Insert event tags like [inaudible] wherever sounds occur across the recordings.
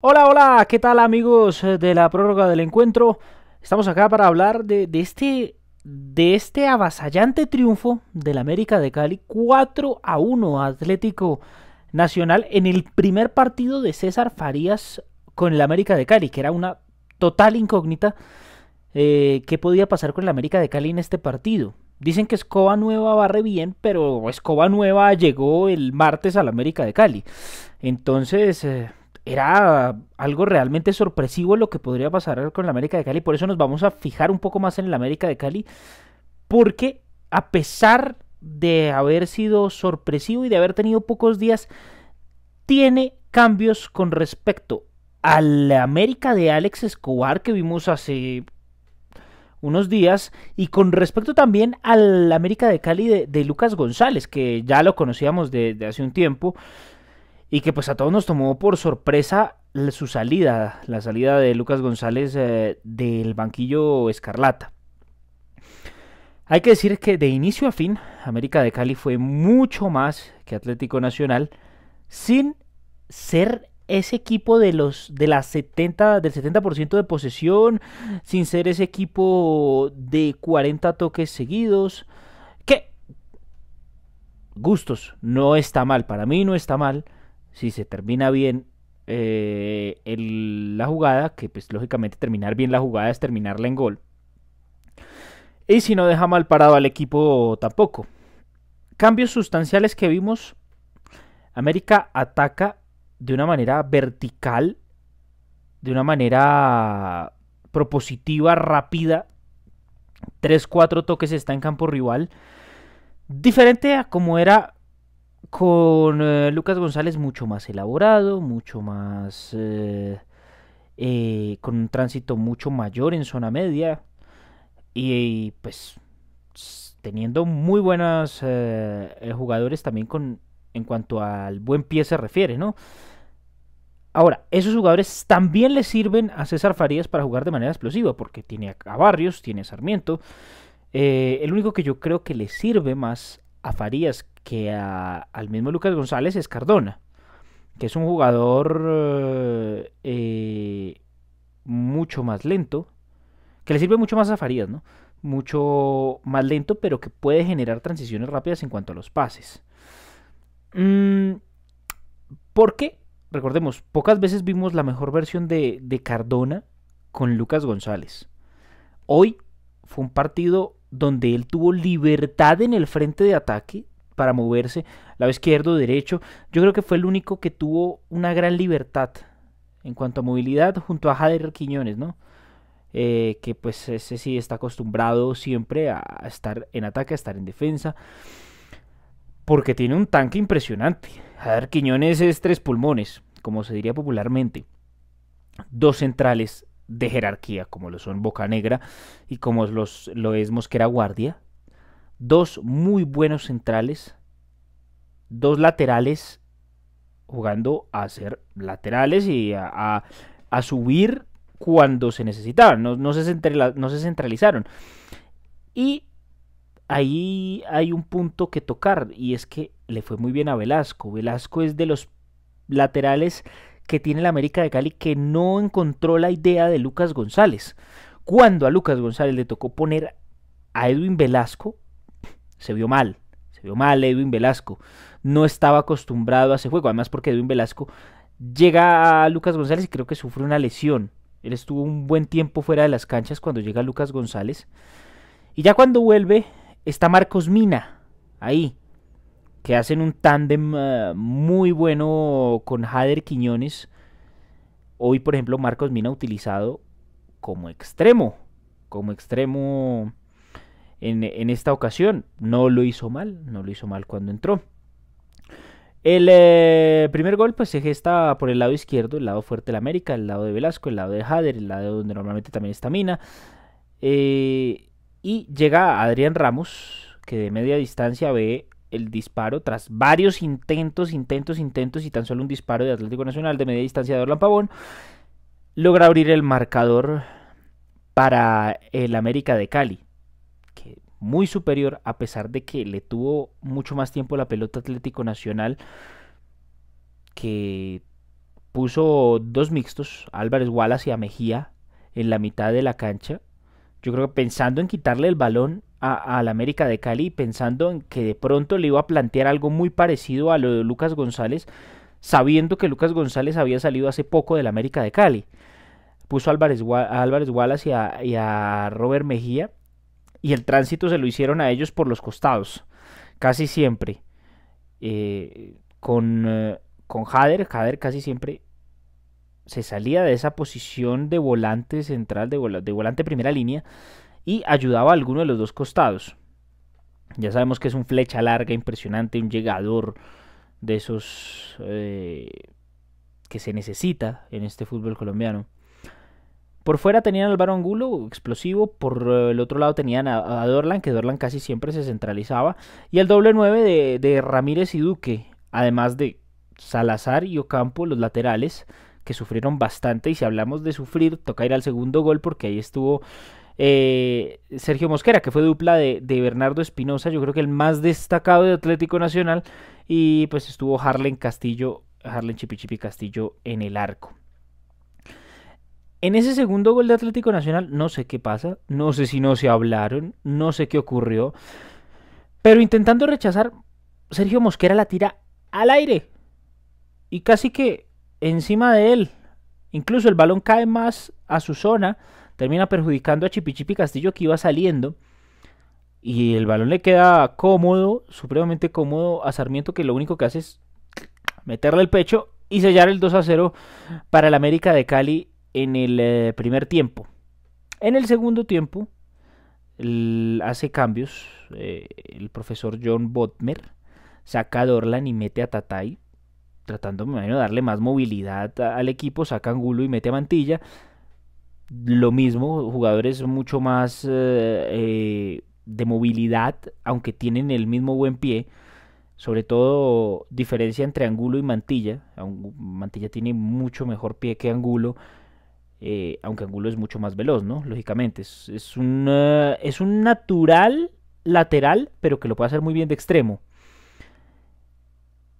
Hola, hola, ¿qué tal amigos de la prórroga del encuentro? Estamos acá para hablar de, este de este avasallante triunfo del América de Cali 4 a 1 Atlético Nacional en el primer partido de César Farías con el América de Cali, que era una total incógnita eh, qué podía pasar con el América de Cali en este partido. Dicen que Escoba Nueva barre bien, pero Escoba Nueva llegó el martes al América de Cali. Entonces, eh, era algo realmente sorpresivo lo que podría pasar con la América de Cali. Por eso nos vamos a fijar un poco más en la América de Cali, porque a pesar de haber sido sorpresivo y de haber tenido pocos días, tiene cambios con respecto a la América de Alex Escobar que vimos hace unos días y con respecto también a la América de Cali de, Lucas González, que ya lo conocíamos desde hace un tiempo y que pues a todos nos tomó por sorpresa su salida, la salida de Lucas González eh, del banquillo Escarlata. Hay que decir que de inicio a fin, América de Cali fue mucho más que Atlético Nacional, sin ser ese equipo de los de 70 del 70% de posesión, sin ser ese equipo de 40 toques seguidos, que gustos, no está mal, para mí no está mal si se termina bien eh, la jugada, que pues lógicamente terminar bien la jugada es terminarla en gol. Y si no deja mal parado al equipo tampoco. Cambios sustanciales que vimos. América ataca de una manera vertical, de una manera propositiva, rápida. Tres, cuatro toques está en campo rival. Diferente a como era con eh, Lucas González mucho más elaborado, mucho más... Eh, eh, con un tránsito mucho mayor en zona media y, pues teniendo muy buenos jugadores también con, en cuanto al buen pie se refiere, ¿no? Ahora, esos jugadores también le sirven a César Farías para jugar de manera explosiva, porque tiene a Barrios, tiene a Sarmiento. el único que yo creo que le sirve más Farías que al mismo Lucas González es Cardona, que es un jugador eh, eh, mucho más lento, que le sirve mucho más a Farías, ¿no? Mucho más lento, pero que puede generar transiciones rápidas en cuanto a los pases. Mm, ¿Por qué? Recordemos, pocas veces vimos la mejor versión de, de Cardona con Lucas González. Hoy fue un partido donde él tuvo libertad en el frente de ataque para moverse, lado izquierdo, derecho. Yo creo que fue el único que tuvo una gran libertad en cuanto a movilidad junto a Jader Quiñones, ¿no? Eh, que pues ese sí está acostumbrado siempre a estar en ataque, a estar en defensa, porque tiene un tanque impresionante. Jader Quiñones es tres pulmones, como se diría popularmente. Dos centrales de jerarquía, como lo son Boca Negra y como los, lo es Mosquera Guardia. Dos muy buenos centrales, dos laterales jugando a ser laterales y a, a, subir cuando se necesitaban, no, se no se centralizaron. Y ahí hay un punto que tocar y es que le fue muy bien a Velasco. Velasco es de los laterales que tiene la América de Cali que no encontró la idea de Lucas González. Cuando a Lucas González le tocó poner a Edwin Velasco, se vio mal, se vio mal Edwin Velasco. No estaba acostumbrado a ese juego, además porque Edwin Velasco llega a Lucas González y creo que sufre una lesión. Él estuvo un buen tiempo fuera de las canchas cuando llega Lucas González. Y ya cuando vuelve está Marcos Mina ahí, que hacen un tándem eh, muy bueno con Jader Quiñones. Hoy, por ejemplo, Marcos Mina utilizado como extremo, como extremo en, esta ocasión. No lo hizo mal, no lo hizo mal cuando entró. El eh, primer gol pues se gesta por el lado izquierdo, el lado fuerte de la América, el lado de Velasco, el lado de Jader, el lado donde normalmente también está Mina. Eh, y llega Adrián Ramos, que de media distancia ve el disparo tras varios intentos, intentos, intentos y tan solo un disparo de Atlético Nacional de media distancia de Orlán Pavón, logra abrir el marcador para el América de Cali, que muy superior a pesar de que le tuvo mucho más tiempo la pelota Atlético Nacional que puso dos mixtos, Álvarez Wallace y a Mejía en la mitad de la cancha. Yo creo que pensando en quitarle el balón a, la América de Cali pensando en que de pronto le iba a plantear algo muy parecido a lo de Lucas González, sabiendo que Lucas González había salido hace poco de la América de Cali. Puso a Álvarez, Álvarez Wallace y a, Robert Mejía y el tránsito se lo hicieron a ellos por los costados, casi siempre. Eh, con, eh, con Hader, casi siempre se salía de esa posición de volante central, de volante primera línea, y ayudaba a alguno de los dos costados. Ya sabemos que es un flecha larga, impresionante, un llegador de esos eh, que se necesita en este fútbol colombiano. Por fuera tenían álvaro Angulo, explosivo. Por eh, el otro lado tenían a, Dorlan, que Dorlan casi siempre se centralizaba. Y el doble 9 de, de, Ramírez y Duque. Además de Salazar y Ocampo, los laterales, que sufrieron bastante. Y si hablamos de sufrir, toca ir al segundo gol porque ahí estuvo eh, Sergio Mosquera, que fue dupla de, Bernardo Espinosa, yo creo que el más destacado de Atlético Nacional, y pues estuvo Harlen Castillo, Harlen Chipichipi Castillo en el arco. En ese segundo gol de Atlético Nacional no sé qué pasa, no sé si no se hablaron, no sé qué ocurrió, pero intentando rechazar, Sergio Mosquera la tira al aire y casi que encima de él. Incluso el balón cae más a su zona termina perjudicando a Chipichipi Castillo que iba saliendo. Y el balón le queda cómodo, supremamente cómodo a Sarmiento que lo único que hace es meterle el pecho y sellar el 2 a 0 para el América de Cali en el eh, primer tiempo. En el segundo tiempo hace cambios eh, el profesor John Botmer, saca a Dorlan y mete a Tatay, tratando, de darle más movilidad al equipo, saca Angulo y mete a Mantilla, lo mismo, jugadores mucho más eh, eh, de movilidad, aunque tienen el mismo buen pie. Sobre todo diferencia entre Angulo y Mantilla. Mantilla tiene mucho mejor pie que Angulo, eh, aunque Angulo es mucho más veloz, ¿no? Lógicamente, es, es un natural lateral, pero que lo puede hacer muy bien de extremo.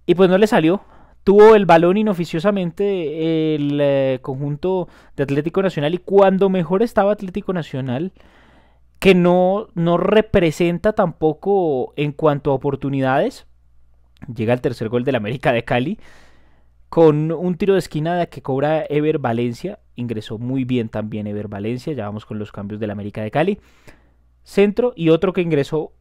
Y pues no le salió, tuvo el balón inoficiosamente el eh, conjunto de Atlético Nacional y cuando mejor estaba Atlético Nacional, que no, no representa tampoco en cuanto a oportunidades, llega el tercer gol del América de Cali con un tiro de esquina que cobra Ever Valencia, ingresó muy bien también Ever Valencia, ya vamos con los cambios del América de Cali, centro y otro que ingresó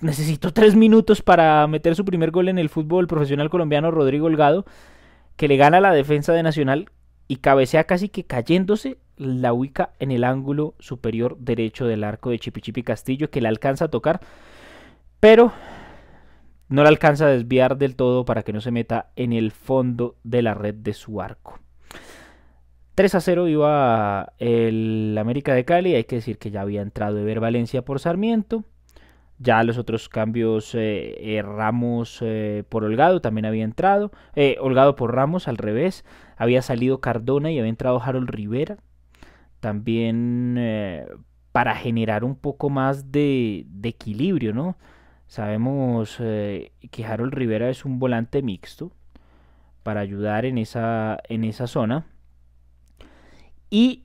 necesitó tres minutos para meter su primer gol en el fútbol profesional colombiano Rodrigo Holgado, que le gana la defensa de Nacional y cabecea casi que cayéndose, la ubica en el ángulo superior derecho del arco de Chipichipi Castillo, que la alcanza a tocar, pero no la alcanza a desviar del todo para que no se meta en el fondo de la red de su arco. 3 a 0 iba el América de Cali, hay que decir que ya había entrado Ever Valencia por Sarmiento. Ya los otros cambios, eh, eh, Ramos eh, por Holgado también había entrado, Holgado por Ramos al revés, había salido Cardona y había entrado Harold Rivera. También para generar un poco más de, de equilibrio, ¿no? Sabemos que Harold Rivera es un volante mixto para ayudar en esa, en esa zona. Y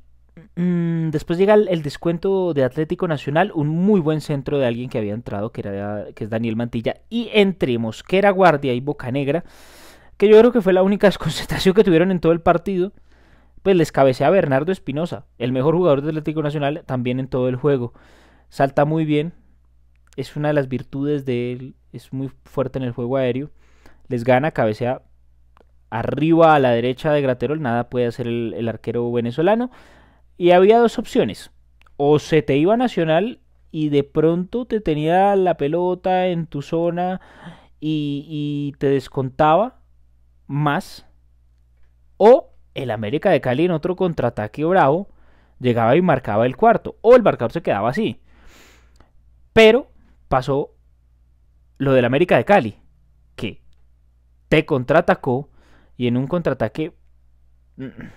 Mm, después llega el, descuento de Atlético Nacional, un muy buen centro de alguien que había entrado, que, era, que es Daniel Mantilla, y entre Mosquera, Guardia y Boca Negra que yo creo que fue la única [laughs] desconcentración que tuvieron en todo el partido, pues les cabecea a Bernardo Espinosa, el mejor jugador de Atlético Nacional, también en todo el juego. Salta muy bien, es una de las virtudes de él, es muy fuerte en el juego aéreo, les gana, cabecea arriba a la derecha de Graterol, nada puede hacer el arquero venezolano. Y había dos opciones. O se te iba Nacional y de pronto te tenía la pelota en tu zona y, te descontaba más. O el América de Cali en otro contraataque bravo llegaba y marcaba el cuarto. O el marcador se quedaba así. Pero pasó lo del América de Cali, que te contraatacó y en un contraataque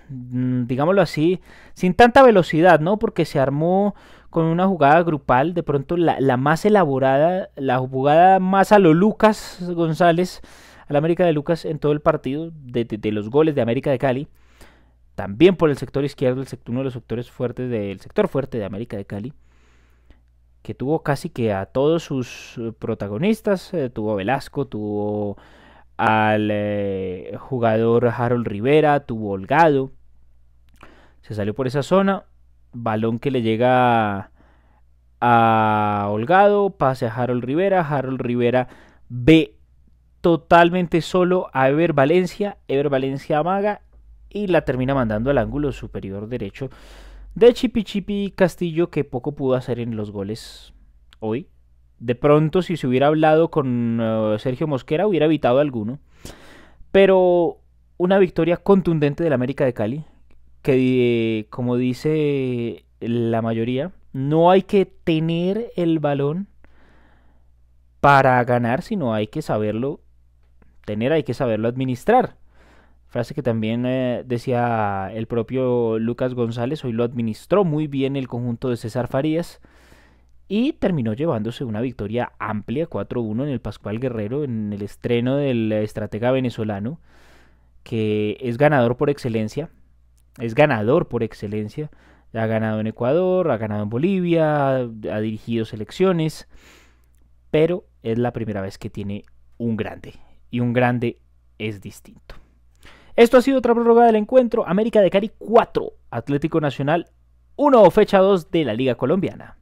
Mm, digámoslo así, sin tanta velocidad, ¿no? Porque se armó con una jugada grupal, de pronto la, más elaborada, la jugada más a lo Lucas González, a la América de Lucas en todo el partido, de, los goles de América de Cali, también por el sector izquierdo, el sector, uno de los sectores fuertes del sector fuerte de América de Cali, que tuvo casi que a todos sus eh, protagonistas, eh, tuvo Velasco, tuvo al eh, jugador Harold Rivera, tuvo holgado, se salió por esa zona, balón que le llega a Holgado, pase a Harold Rivera, Harold Rivera ve totalmente solo a Ever Valencia, Ever Valencia amaga y la termina mandando al ángulo superior derecho de Chipi Chipi Castillo que poco pudo hacer en los goles hoy, de pronto, si se hubiera hablado con eh, Sergio Mosquera, hubiera evitado alguno. Pero una victoria contundente del América de Cali, que como dice la mayoría, no hay que tener el balón para ganar, sino hay que saberlo tener, hay que saberlo administrar. Frase que también eh, decía el propio Lucas González, hoy lo administró muy bien el conjunto de César Farías y terminó llevándose una victoria amplia 4-1 en el Pascual Guerrero en el estreno del estratega venezolano que es ganador por excelencia, es ganador por excelencia, ha ganado en Ecuador, ha ganado en Bolivia, ha dirigido selecciones, pero es la primera vez que tiene un grande y un grande es distinto. Esto ha sido otra prórroga del encuentro. América de Cali 4, Atlético Nacional 1, fecha 2 de la Liga Colombiana.